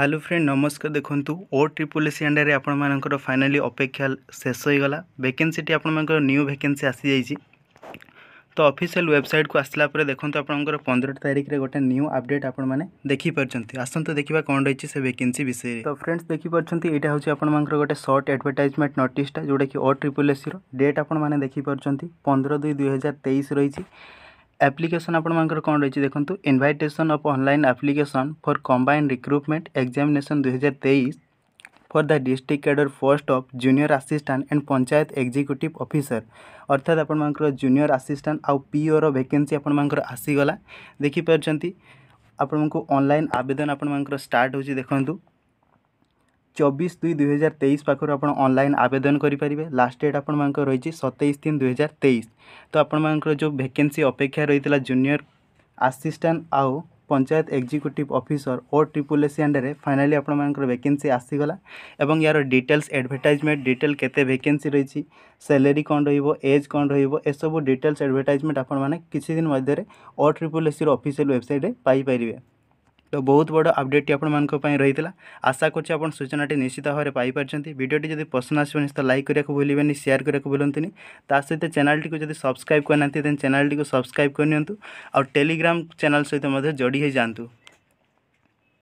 hello friend নমস্কার দেখুন ও triple AC আন্ডারে আপনার ফাইনালি অপেক্ষা শেষ হয়ে গলা ভ্যাকেন্সিটি আপনার নিউ ভ্যাকেন্সি আসি যাই তো অফিসিয়াল ওয়েবসাইট কু আসলা পরে দেখুন আপনার পনেরো তারিখে গোটে নিউ আপডেট আপনার দেখিপার আসন্তু দেখা কম রয়েছে সে ভ্যাকেন্সি বিষয়ে তো ফ্রেন্ডস দেখিপার এইটা হচ্ছে আপনার গোটে সর্ট আডভর্টাইজমেন্ট নোটিসটা যেটা কি ও ট্রিপল এসি ডেট আপনার দেখিপার পনেরো দুই দুই হাজার তেইশ রয়েছে ଆପ୍ଲିକେସନ୍ आपर कौन रही ଦେଖନ୍ତୁ invitation of online application for combined recruitment examination ଦୁଇହଜାର ତେଇଶ for the district cadre post of junior assistant and panchayat executive officer अर्थात आपर जूनियर आसिस्टांट आउ पीओ रैकेन्सी आपर आसीगला देखिपार आपण ऑनलाइन आवेदन आपण स्टार्ट हो देखूँ চবিশ দুই দুই হাজার তেইশ পাখু আপনার অনলাইন আবেদন করে পারে লাস্ট ডেট আপনার রয়েছে সতেইশ তিন দুই হাজার তেইশ তো আপনার যে ভ্যাকেন্সি অপেক্ষা রয়েছে জুনিয়র ଆସିଷ୍ଟାଣ୍ଟ ଆଉ panchayat executive officer O triple SC ଅଣ୍ଡରରେ ଫାଇନାଲି ଆପଣମାନଙ୍କର ଭେକେନ୍ସି ଆସିଗଲା ଏବଂ ୟାର ଡିଟେଲ୍ସ ଆଡ଼ଭର୍ଟାଇଜମେଣ୍ଟ ଡିଟେଲ୍ କେତେ ଭେକେନ୍ସି ରହିଛି ସାଲେରୀ କ'ଣ ରହିବ ଏଜ୍ କ'ଣ ରହିବ ଏସବୁ ଡିଟେଲ୍ସ ଆଡ଼ଭର୍ଟାଇଜମେଣ୍ଟ ଆପଣମାନେ କିଛି ଦିନ ମଧ୍ୟରେ ଓ ଟ୍ରିପୁଲ୍ ଏସିର ଅଫିସିଆଲ୍ ୱେବସାଇଟ୍ରେ ପାଇପାରିବେ तो बहुत बड़ अपडेट आपण रही आशा कर सूचनाटी निश्चित भाव में पाई जब पसंद आस तो लाइक करने को भूलें सेयार करने को भूलुनि सहित चैनल टी जब सब्सक्राइब करना देन चैनल टी सब्सक्राइब करनी और टेलीग्राम चैनल सहित जोड़ी जातु